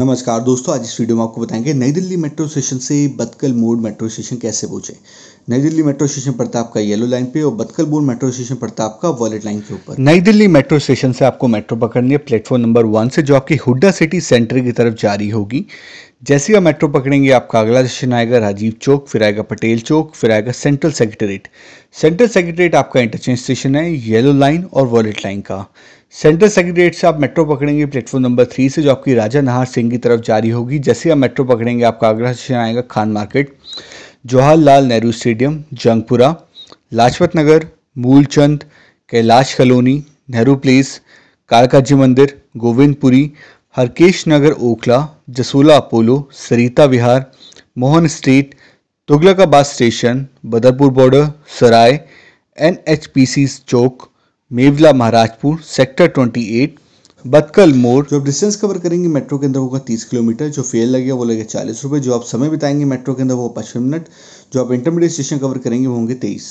नमस्कार दोस्तों आज इस वीडियो में आपको बताएंगे नई दिल्ली मेट्रो स्टेशन से बतकल मोड़ मेट्रो स्टेशन कैसे पहुंचे नई दिल्ली मेट्रो स्टेशन पड़ता है आपका येलो लाइन पे और बतकल मोड़ मेट्रो स्टेशन पड़ता है आपका वॉलेट लाइन के ऊपर नई दिल्ली मेट्रो स्टेशन से आपको मेट्रो पकड़नी है प्लेटफॉर्म नंबर वन से जो आपकी हुड्डा सिटी सेंटर की तरफ जारी होगी जैसे आप मेट्रो पकड़ेंगे आपका अगला स्टेशन आएगा राजीव चौक फिर आएगा पटेल चौक फिर आएगा सेंट्रल सेक्रेटरीट सेंट्रल सेक्रेटरीट आपका इंटरचेंज स्टेशन है येलो लाइन और वॉलेट लाइन का सेंट्रल सेक्रेटरीट से आप मेट्रो पकड़ेंगे प्लेटफॉर्म नंबर थ्री से जो आपकी राजा नाहर सिंह की तरफ जारी होगी जैसे आप मेट्रो पकड़ेंगे आपका आगरा स्टेशन आएगा Khan market Jawaharlal Nehru stadium Jangpura Lajpat Nagar Moolchand Kailash colony Nehru place कालका ji Mandir Govindpuri Harkesh Nagar Okhla Jasola Apollo Sarita Vihar Mohan street Tughlakabad station Badarpur border Sarai N H P C Chowk Mewla Maharajpur sector 28 Badkal Mor जो आप डिस्टेंस कवर करेंगे मेट्रो के अंदर होगा तीस किलोमीटर जो फेयर लगेगा वो लगेगा चालीस रुपये जो आप समय बिताएंगे मेट्रो के अंदर वो पचपन मिनट जो आप इंटरमीडिएट स्टेशन कवर करेंगे वो होंगे तेईस